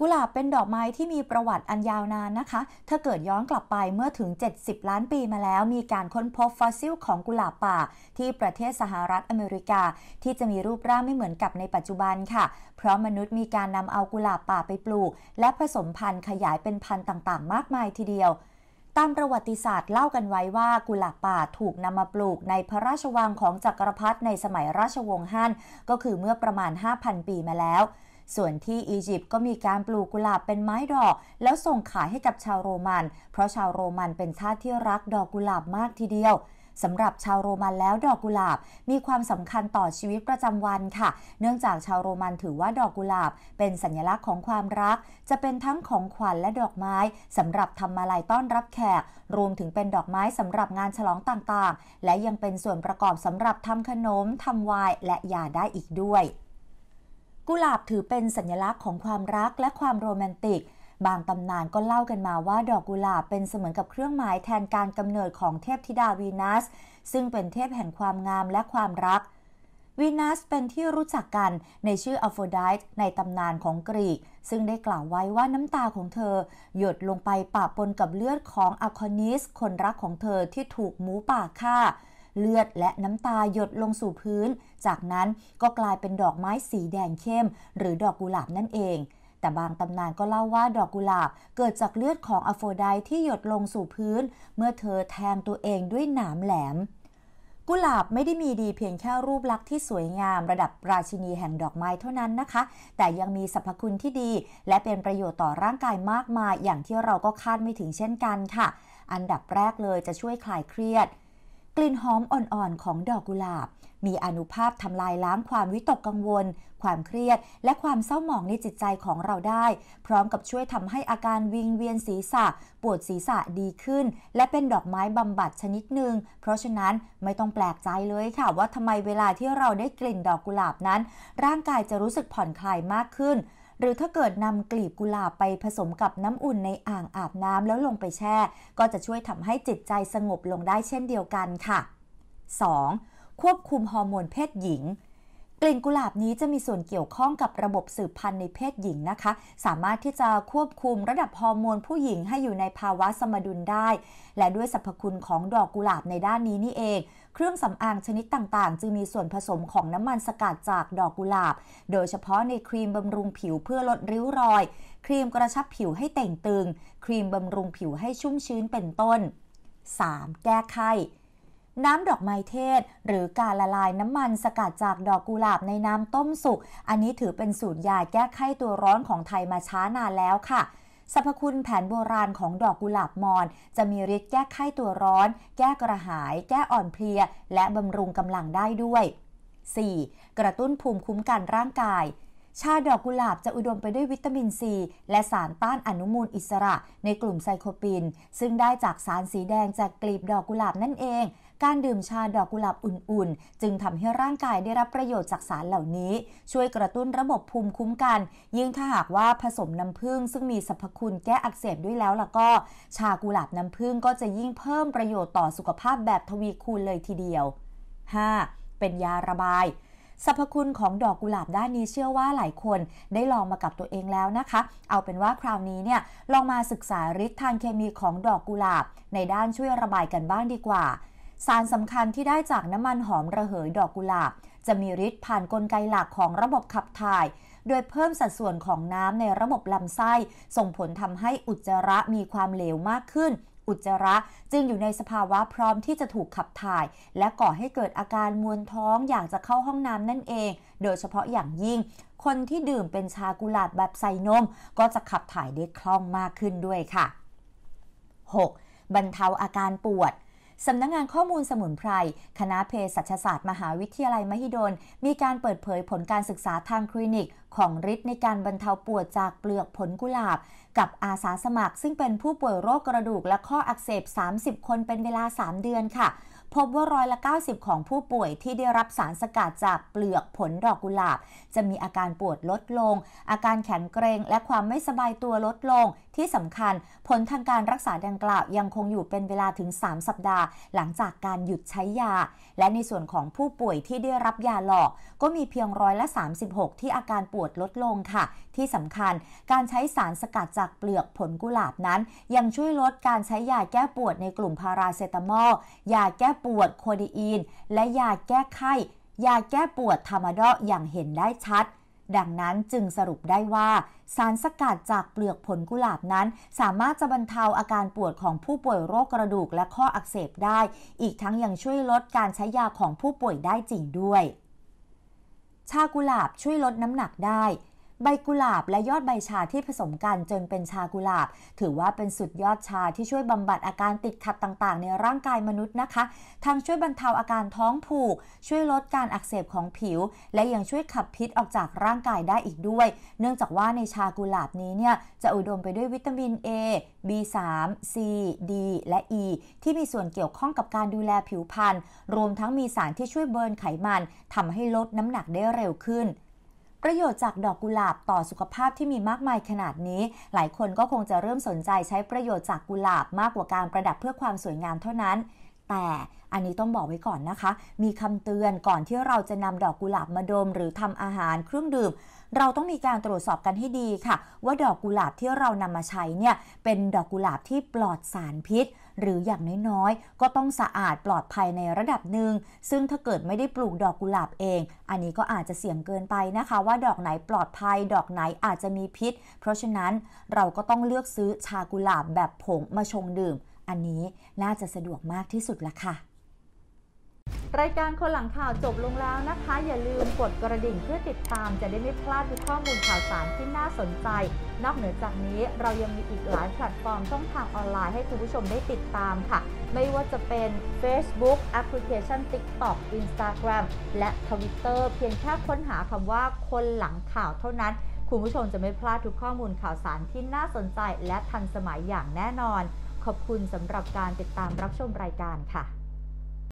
กุหลาบเป็นดอกไม้ที่มีประวัติอันยาวนานนะคะ ถ้าเกิดย้อนกลับไปเมื่อถึง 70 ล้านปีมาแล้ว มีการค้นพบฟอสซิลของกุหลาบป่าที่ประเทศสหรัฐอเมริกา ที่จะมีรูปร่างไม่เหมือนกับในปัจจุบันค่ะ เพราะมนุษย์มีการนำเอากุหลาบป่าไปปลูก และผสมพันธุ์ขยายเป็นพันธุ์ต่างๆมากมายทีเดียว ตามประวัติศาสตร์เล่ากันไว้ว่ากุหลาบป่าถูกนำมาปลูกในพระราชวังของจักรพรรดิในสมัยราชวงศ์ฮั่นก็คือเมื่อประมาณ 5,000 ปีมาแล้วส่วนที่อียิปต์ก็มีการปลูกกุหลาบเป็นไม้ดอก แล้วส่งขายให้กับชาวโรมันเพราะชาวโรมันเป็นชาติที่รักดอกกุหลาบมากทีเดียวสำหรับชาวโรมันแล้วดอกกุหลาบมีความสำคัญต่อชีวิตประจำวันค่ะ เนื่องจากชาวโรมันถือว่าดอกกุหลาบเป็นสัญลักษณ์ของความรัก จะเป็นทั้งของขวัญและดอกไม้สำหรับทำมาลัยต้อนรับแขกรวมถึงเป็นดอกไม้สำหรับงานฉลองต่างๆ และยังเป็นส่วนประกอบสำหรับทำขนมทำไวน์และยาได้อีกด้วยกุหลาบถือเป็นสัญลักษณ์ของความรักและความโรแมนติก บางตำนานก็เล่ากันมาว่า ดอกกุหลาบเป็นเสมือนกับเครื่องหมายแทนการกำเนิดของเทพธิดาวีนัส ซึ่งเป็นเทพแห่งความงามและความรัก วีนัสเป็นที่รู้จักกันในชื่ออโฟไดต์ในตำนานของกรีก ซึ่งได้กล่าวไว้ว่าน้ำตาของเธอ หยดลงไปปะปนกับเลือดของอะคอนิส คนรักของเธอที่ถูกหมูป่าฆ่าเลือดและน้ำตาหยดลงสู่พื้น จากนั้นก็กลายเป็นดอกไม้สีแดงเข้ม หรือดอกกุหลาบนั่นเอง แต่บางตำนานก็เล่าว่า ดอกกุหลาบเกิดจากเลือดของอโฟไดที่หยดลงสู่พื้น เมื่อเธอแทงตัวเองด้วยหนามแหลม กุหลาบไม่ได้มีดีเพียงแค่รูปลักษณ์ที่สวยงาม ระดับราชินีแห่งดอกไม้เท่านั้นนะคะ แต่ยังมีสรรพคุณที่ดี และเป็นประโยชน์ต่อร่างกายมากมาย อย่างที่เราก็คาดไม่ถึงเช่นกันค่ะ อันดับแรกเลยจะช่วยคลายเครียดกลิ่นหอมอ่อนๆของดอกกุหลาบมีอนุภาพทำลายล้างความวิตกกังวล ความเครียด และความเศร้าหมองในจิตใจของเราได้ พร้อมกับช่วยทำให้อาการวิงเวียนศีรษะปวดศีรษะดีขึ้น และเป็นดอกไม้บำบัดชนิดหนึ่งเพราะฉะนั้นไม่ต้องแปลกใจเลยค่ะว่าทำไมเวลาที่เราได้กลิ่นดอกกุหลาบนั้น ร่างกายจะรู้สึกผ่อนคลายมากขึ้นหรือถ้าเกิดนำกลีบกุหลาบไปผสมกับน้ำอุ่นในอ่างอาบน้ำแล้วลงไปแช่ ก็จะช่วยทำให้จิตใจสงบลงได้เช่นเดียวกันค่ะ 2. ควบคุมฮอร์โมนเพศหญิง กลิ่นกุหลาบนี้จะมีส่วนเกี่ยวข้องกับระบบสืบพันธุ์ในเพศหญิงนะคะ สามารถที่จะควบคุมระดับฮอร์โมนผู้หญิงให้อยู่ในภาวะสมดุลได้ และด้วยสรรพคุณของดอกกุหลาบในด้านนี้นี่เองเครื่องสำอางชนิดต่างๆ จึงมีส่วนผสมของน้ำมันสกัดจากดอกกุหลาบ โดยเฉพาะในครีมบำรุงผิวเพื่อลดริ้วรอย ครีมกระชับผิวให้เต่งตึง ครีมบำรุงผิวให้ชุ่มชื้นเป็นต้น 3. แก้ไข น้ำดอกไม้เทศ หรือการละลายน้ำมันสกัดจากดอกกุหลาบในน้ำต้มสุก อันนี้ถือเป็นสูตรยาแก้ไขตัวร้อนของไทยมาช้านานแล้วค่ะสรรพคุณแผนโบราณของดอกกุหลาบมอน จะมีฤทธิ์แก้ไข้ตัวร้อน แก้กระหาย แก้อ่อนเพลีย และบำรุงกำลังได้ด้วย 4. กระตุ้นภูมิคุ้มกันร่างกาย ชาดอกกุหลาบจะอุดมไปด้วยวิตามินซีและสารต้านอนุมูลอิสระในกลุ่มไซโคปิน ซึ่งได้จากสารสีแดงจากกลีบดอกกุหลาบนั่นเองการดื่มชาดอกกุหลาบอุ่นๆ จึงทำให้ร่างกายได้รับประโยชน์จากสารเหล่านี้ ช่วยกระตุ้นระบบภูมิคุ้มกัน ยิ่งถ้าหากว่าผสมน้ำผึ้งซึ่งมีสรรพคุณแก้อักเสบด้วยแล้วล่ะก็ ชากุหลาบน้ำผึ้งก็จะยิ่งเพิ่มประโยชน์ต่อสุขภาพแบบทวีคูณเลยทีเดียว 5. เป็นยาระบาย สรรพคุณของดอกกุหลาบด้านนี้เชื่อว่าหลายคนได้ลองมากับตัวเองแล้วนะคะ เอาเป็นว่าคราวนี้เนี่ยลองมาศึกษาฤทธิ์ทางเคมีของดอกกุหลาบ ในด้านช่วยระบายกันบ้างดีกว่าสารสำคัญที่ได้จากน้ำมันหอมระเหยดอกกุหลาบจะมีฤทธิ์ผ่านนกลไกหลักของระบบขับถ่าย โดยเพิ่มสัดส่วนของน้ำในระบบลำไส้ส่งผลทำให้อุจจาระมีความเหลวมากขึ้น อุจจาระจึงอยู่ในสภาวะพร้อมที่จะถูกขับถ่าย และก่อให้เกิดอาการมวนท้องอยากจะเข้าห้องน้ำนั่นเอง โดยเฉพาะอย่างยิ่ง คนที่ดื่มเป็นชากุหลาบแบบใส่นมก็จะขับถ่ายได้คล่องมากขึ้นด้วยค่ะ 6. บรรเทาอาการปวดสำนักงงานข้อมูลสมุนไพร คณะเภสัชศาสตร์มหาวิทยาลัยมหิดล มีการเปิดเผยผลการศึกษาทางคลินิกของฤทธิ์ในการบรรเทาปวดจากเปลือกผลกุหลาบ กับอาสาสมัครซึ่งเป็นผู้ป่วยโรคกระดูกและข้ออักเสบ 30 คนเป็นเวลา 3 เดือนค่ะ พบว่าร้อยละ 90 ของผู้ป่วยที่ได้รับสารสกัดจากเปลือกผลดอกกุหลาบ จะมีอาการปวดลดลง อาการแข็งเกรงและความไม่สบายตัวลดลงที่สำคัญผลทางการรักษาดังกล่าวยังคงอยู่เป็นเวลาถึง 3 สัปดาห์หลังจากการหยุดใช้ยา และในส่วนของผู้ป่วยที่ได้รับยาหลอก ก็มีเพียงร้อยละ 36 ที่อาการปวดลดลงค่ะ ที่สำคัญการใช้สารสกัดจากเปลือกผลกุหลาบนั้น ยังช่วยลดการใช้ยาแก้ปวดในกลุ่มพาราเซตามอล ยาแก้ปวดโคดีอีน และยาแก้ไข้ ยาแก้ปวดธรรมดอย่างเห็นได้ชัดดังนั้นจึงสรุปได้ว่า สารสกัดจากเปลือกผลกุหลาบนั้น สามารถจะบรรเทาอาการปวดของผู้ป่วยโรคกระดูกและข้ออักเสบได้ อีกทั้งยังช่วยลดการใช้ยาของผู้ป่วยได้จริงด้วย ชากุหลาบช่วยลดน้ำหนักได้ใบกุหลาบและยอดใบชาที่ผสมกันจนเป็นชากุหลาบถือว่าเป็นสุดยอดชาที่ช่วยบำบัดอาการติดขัดต่างๆ ในร่างกายมนุษย์นะคะทั้งช่วยบรรเทาอาการท้องผูก ช่วยลดการอักเสบของผิว และยังช่วยขับพิษออกจากร่างกายได้อีกด้วย เนื่องจากว่าในชากุหลาบนี้เนี่ยจะอุดมไปด้วยวิตามิน A B3 C D และ E ที่มีส่วนเกี่ยวข้องกับการดูแลผิวพรรณรวมทั้งมีสารที่ช่วยเบิร์นไขมันทำให้ลดน้ำหนักได้เร็วขึ้นประโยชน์จากดอกกุหลาบต่อสุขภาพที่มีมากมายขนาดนี้ หลายคนก็คงจะเริ่มสนใจใช้ประโยชน์จากกุหลาบมากกว่าการประดับเพื่อความสวยงามเท่านั้นแต่อันนี้ต้องบอกไว้ก่อนนะคะ มีคำเตือนก่อนที่เราจะนำดอกกุหลาบมาดม หรือทำอาหารเครื่องดื่ม เราต้องมีการตรวจสอบกันให้ดีค่ะ ว่าดอกกุหลาบที่เรานำมาใช้เนี่ย เป็นดอกกุหลาบที่ปลอดสารพิษ หรืออย่างน้อยๆก็ต้องสะอาดปลอดภัยในระดับหนึ่งซึ่งถ้าเกิดไม่ได้ปลูกดอกกุหลาบเอง อันนี้ก็อาจจะเสี่ยงเกินไปนะคะ ว่าดอกไหนปลอดภัย ดอกไหนอาจจะมีพิษ เพราะฉะนั้นเราก็ต้องเลือกซื้อชากุหลาบแบบผงมาชงดื่มอันนี้ น่าจะสะดวกมากที่สุดละค่ะ รายการคนหลังข่าวจบลงแล้วนะคะ อย่าลืมกดกระดิ่งเพื่อติดตามจะได้ไม่พลาดทุกข้อมูลข่าวสารที่น่าสนใจ นอกเหนือจากนี้เรายังมีอีกหลายแพลตฟอร์มช่องทางออนไลน์ให้คุณผู้ชมได้ติดตามค่ะ ไม่ว่าจะเป็น Facebook แอปพลิเคชัน TikTok Instagram และ Twitter เพียงแค่ค้นหาคำว่าคนหลังข่าว เท่านั้นคุณผู้ชมจะไม่พลาดทุกข้อมูลข่าวสารที่น่าสนใจ และทันสมัยอย่างแน่นอนขอบคุณสำหรับการติดตามรับชมรายการค่ะ